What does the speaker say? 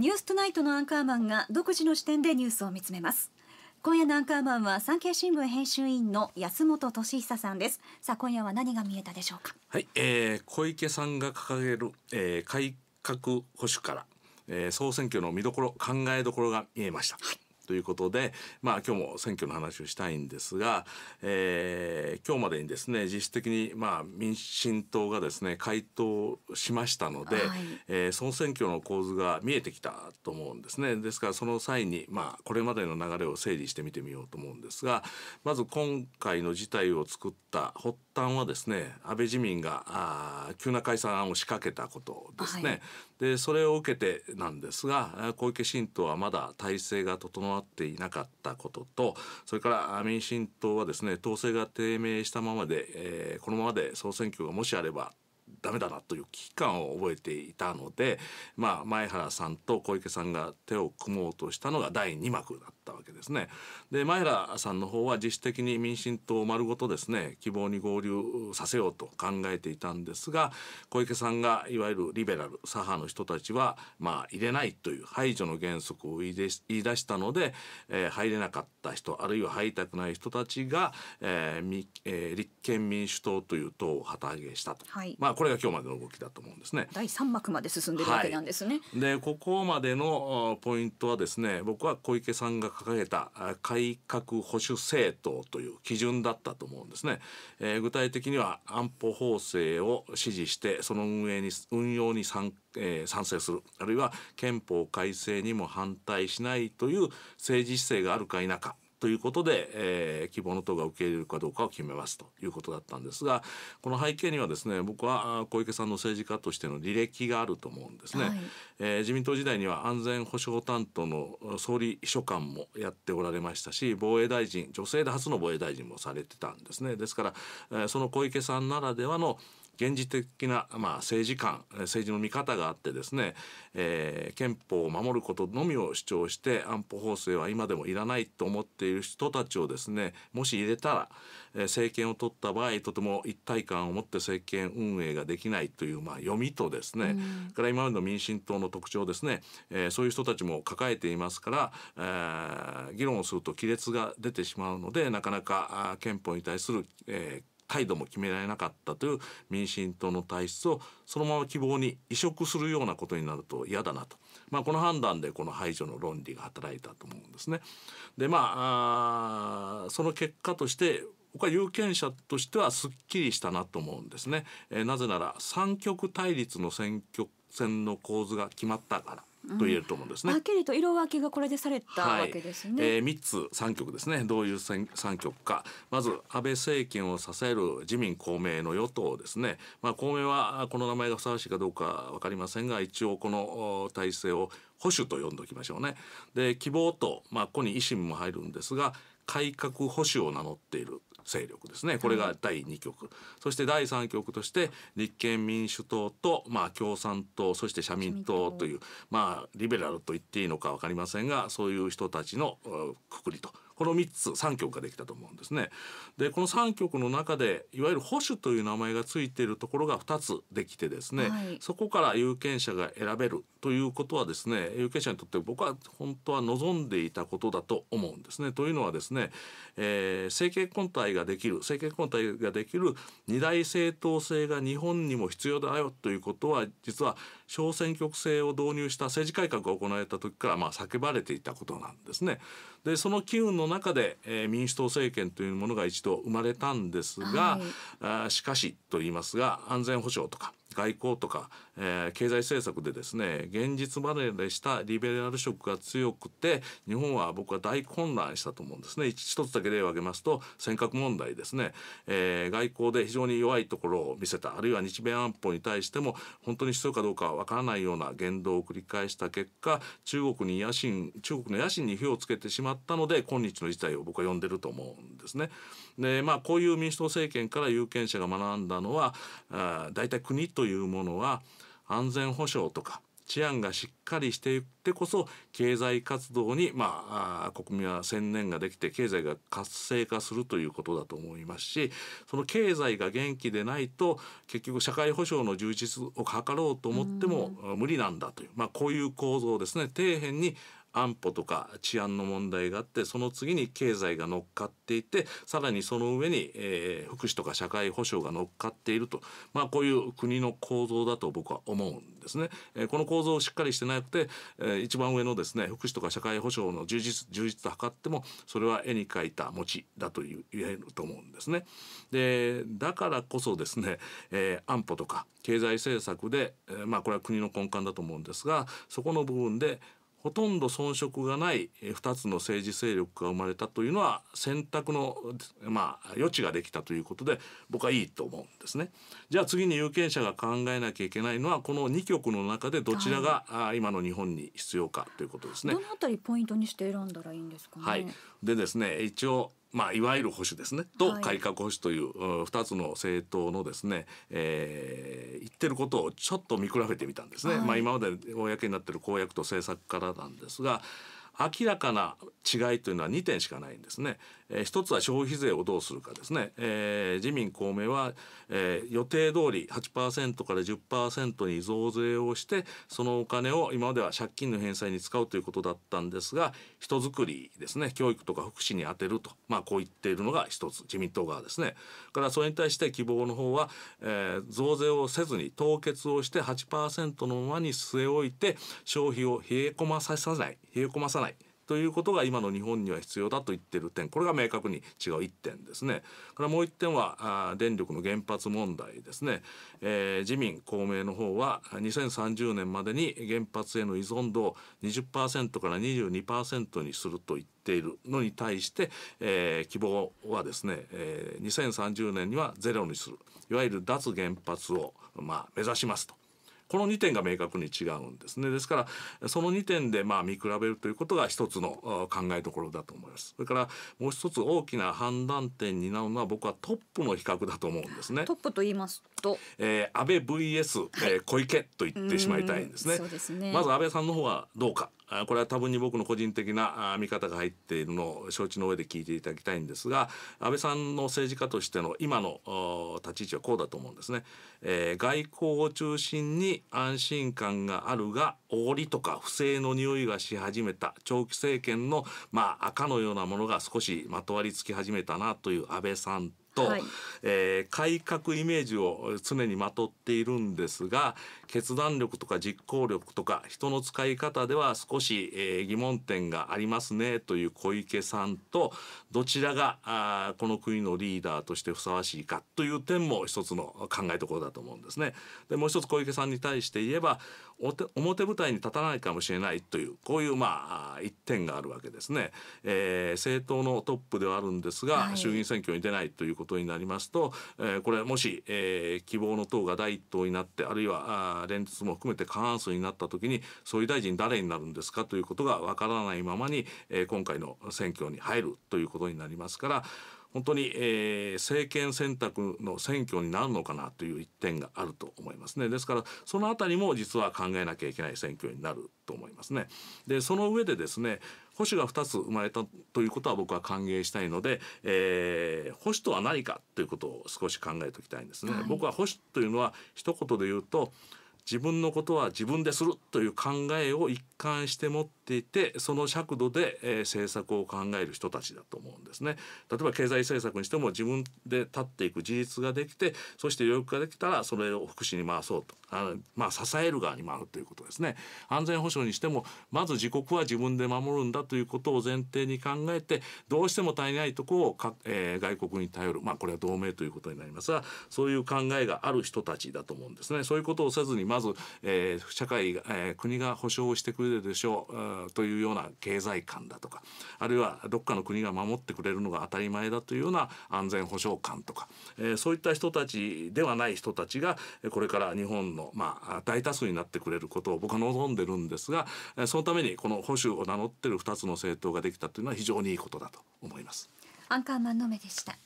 ニューストナイトのアンカーマンが独自の視点でニュースを見つめます。今夜のアンカーマンは産経新聞編集委員の安本俊久さんです。さあ今夜は何が見えたでしょうか。はい、えー、小池さんが掲げる、えー、改革保守から、えー、総選挙の見どころ考えどころが見えました。はいということで、まあ、今日も選挙の話をしたいんですが、えー、今日までにですね実質的に、まあ、民進党がですね回答しましたので、はい、えー、総選挙の構図が見えてきたと思うんですね。ですからその際に、まあ、これまでの流れを整理して見てみようと思うんですがまず今回の事態を作った端はですね安倍自民があ急な解散を仕掛けたことですね、はい、でそれを受けてなんですが小池新党はまだ体制が整っていなかったこととそれから民進党はですね統制が低迷したままで、えー、このままで総選挙がもしあればダメだなという危機感を覚えていたので、まあ、前原さんと小池さんが手を組もうとしたのが第2幕だったわけですね。で前原さんの方は自主的に民進党を丸ごとですね希望に合流させようと考えていたんですが小池さんがいわゆるリベラル左派の人たちは、まあ、入れないという排除の原則を言い出したので、えー、入れなかった人あるいは入りたくない人たちが、えーえー、立憲民主党という党を旗揚げしたと。はい、まあこれれが今日までの動きだと思うんですね。第3幕まで進んでるわけなんですね。はい、でここまでのポイントはですね僕は小池さんが掲げた改革保守政党という基準だったと思うんですね。えー、具体的には安保法制を支持してその運営に運用に参加えー、賛成するあるいは憲法改正にも反対しないという政治姿勢があるか否かということで、えー、希望の党が受け入れるかどうかを決めますということだったんですがこの背景にはですね僕は小池さんの政治家としての履歴があると思うんですね、はい、えー、自民党時代には安全保障担当の総理秘書官もやっておられましたし防衛大臣女性で初の防衛大臣もされてたんですねですから、えー、その小池さんならではの現実的な、まあ、政治観政治の見方があってですね、えー、憲法を守ることのみを主張して安保法制は今でもいらないと思っている人たちをですねもし入れたら、えー、政権を取った場合とても一体感を持って政権運営ができないという、まあ、読みとですね、うん、から今までの民進党の特徴ですね、えー、そういう人たちも抱えていますから、えー、議論をすると亀裂が出てしまうのでなかなか憲法に対する、えー、態度も決められなかったという民進党の体質をそのまま希望に移植するようなことになると嫌だなと、まあ、この判断でこの排除の論理が働いたと思うんですね。でまあその結果として僕は有権者としてはすっきりしたなと思うんですね。えー、なぜなら三極対立の選挙戦の構図が決まったから。と言えると思うんですね。はっきりと色分けがこれでされたわけですね。はい、えー、つ三局ですね。どういう三局か。まず安倍政権を支える自民公明の与党ですね。まあ公明はこの名前がふさわしいかどうかわかりませんが、一応この体制を保守と呼んでおきましょうね。で希望とまあここに維新も入るんですが、改革保守を名乗っている。勢力ですねこれが第2局、そして第3局として立憲民主党と、まあ、共産党そして社民党というまあリベラルと言っていいのか分かりませんがそういう人たちのくくりと。この3つ3局ができたと思うんですね。でこの3局の中でいわゆる保守という名前がついているところが2つできてですね、はい、そこから有権者が選べるということはですね有権者にとって僕は本当は望んでいたことだと思うんですね。というのはですね、えー、政権交代ができる政権交代ができる二大政党制が日本にも必要だよということは実は小選挙区制を導入した政治改革が行われた時からまあ叫ばれていたことなんですね。でその機運のの中で、えー、民主党政権というものが一度生まれたんですが、はい、あしかしと言いますが安全保障とか外交とか、えー、経済政策でですね現実まででしたリベラル色が強くて日本は僕は大混乱したと思うんですね一一つだけ例を挙げますと尖閣問題ですね、えー、外交で非常に弱いところを見せたあるいは日米安保に対しても本当に必要かどうかわからないような言動を繰り返した結果中国に野心中国の野心に火をつけてしまったので今日の事態を僕は呼んでると思うんですね。でまあこういう民主党政権から有権者が学んだのはあ大体国というものは安全保障とか治安がしっかりしていってこそ経済活動に、まあ、国民は専念ができて経済が活性化するということだと思いますしその経済が元気でないと結局社会保障の充実を図ろうと思っても無理なんだという、まあ、こういう構造ですね底辺に安保とか治安の問題があってその次に経済が乗っかっていてさらにその上に、えー、福祉とか社会保障が乗っかっていると、まあ、こういう国の構造だと僕は思うんですね。えー、この構造をしっかりしてなくて、えー、一番上のですね福祉とか社会保障の充実充実と図ってもそれは絵に描いた餅だという言えると思うんですね。でだからこそですね、えー、安保とか経済政策で、えー、まあこれは国の根幹だと思うんですがそこの部分でほとんど遜色がない2つの政治勢力が生まれたというのは選択の、まあ、余地ができたということで僕はいいと思うんですね。じゃあ次に有権者が考えなきゃいけないのはこの2極の中でどちらが、はい、今の日本に必要かということですね。どのあたりポイントにして選んだらいいんですか、ね、はい、でですね一応まあ、いわゆる保守ですねと改革保守という、2つの政党のですね、えー、言ってることをちょっと見比べてみたんですね、はい、まあ、今まで公になってる公約と政策からなんですが明らかな違いというのは2点しかないんですね。えー、一つは消費税をどうするかですね。えー、自民公明は、えー、予定通り8%から10%に増税をしてそのお金を今までは借金の返済に使うということだったんですが人づくりですね教育とか福祉に充てると、まあ、こう言っているのが一つ自民党側ですね。からそれに対して希望の方は、えー、増税をせずに凍結をして8%のままに据え置いて消費を冷え込まさせない冷え込まさないということが今の日本には必要だと言っている点これが明確に違う1点ですね。これもう1点はあ電力の原発問題ですね、えー、自民公明の方は2030年までに原発への依存度を20%から22%にすると言ってているのに対して、えー、希望はですね、えー、2030年にはゼロにするいわゆる脱原発を、まあ、目指しますとこの2点が明確に違うんですねですからその2点でまあ見比べるということが一つの考えどころだと思いますそれからもう一つ大きな判断点になるのは僕はトップの比較だと思うんですねトップと言いますと、えー、安倍 VS、えー、小池と言ってしまいたいんですね。すねまず安倍さんの方はどうかこれは多分に僕の個人的な見方が入っているのを承知の上で聞いていただきたいんですが安倍さんの政治家としての今の立ち位置はこうだと思うんですね、えー、外交を中心に安心感があるがおごりとか不正の匂いがし始めた長期政権の、まあ、赤のようなものが少しまとわりつき始めたなという安倍さんと、はい、えー、改革イメージを常にまとっているんですが決断力とか実行力とか人の使い方では少し、えー、疑問点がありますねという小池さんとどちらがあこの国のリーダーとしてふさわしいかという点も一つの考えどころだと思うんですね。でもう一つ小池さんに対して言えば表舞台に立たないかもしれないというこういうまあ一点があるわけですね、えー、政党のトップではあるんですが、はい、衆議院選挙に出ないということことになりますと、えこれもし、え希望の党が第一党になってあるいはあ連立も含めて過半数になった時に総理大臣誰になるんですかということがわからないままに、え今回の選挙に入るということになりますから本当に、えー、政権選択の選挙になるのかなという一点があると思いますねですからそのあたりも実は考えなきゃいけない選挙になると思いますねでその上でですね保守が2つ生まれたということは僕は歓迎したいので、えー、保守とは何かということを少し考えておきたいんですね、はい、僕は保守というのは一言で言うと自分のことは自分でするという考えを一貫して持っていてその尺度で、えー、政策を考える人たちだと思うんですね。例えば経済政策にしても自分で立っていく事実ができてそして余力ができたらそれを福祉に回そうとあの、まあ、支える側に回るということですね。安全保障にしてもまず自国は自分で守るんだということを前提に考えてどうしても足りないとこをか、えー、外国に頼る、まあ、これは同盟ということになりますがそういう考えがある人たちだと思うんですね。そういうことをせずに、ままず、えー、社会、えー、国が保障をしてくれるでしょうというような経済観だとかあるいはどっかの国が守ってくれるのが当たり前だというような安全保障観とか、えー、そういった人たちではない人たちがこれから日本の、まあ、大多数になってくれることを僕は望んでるんですがそのためにこの保守を名乗ってる2つの政党ができたというのは非常にいいことだと思います。アンカーマンの目でした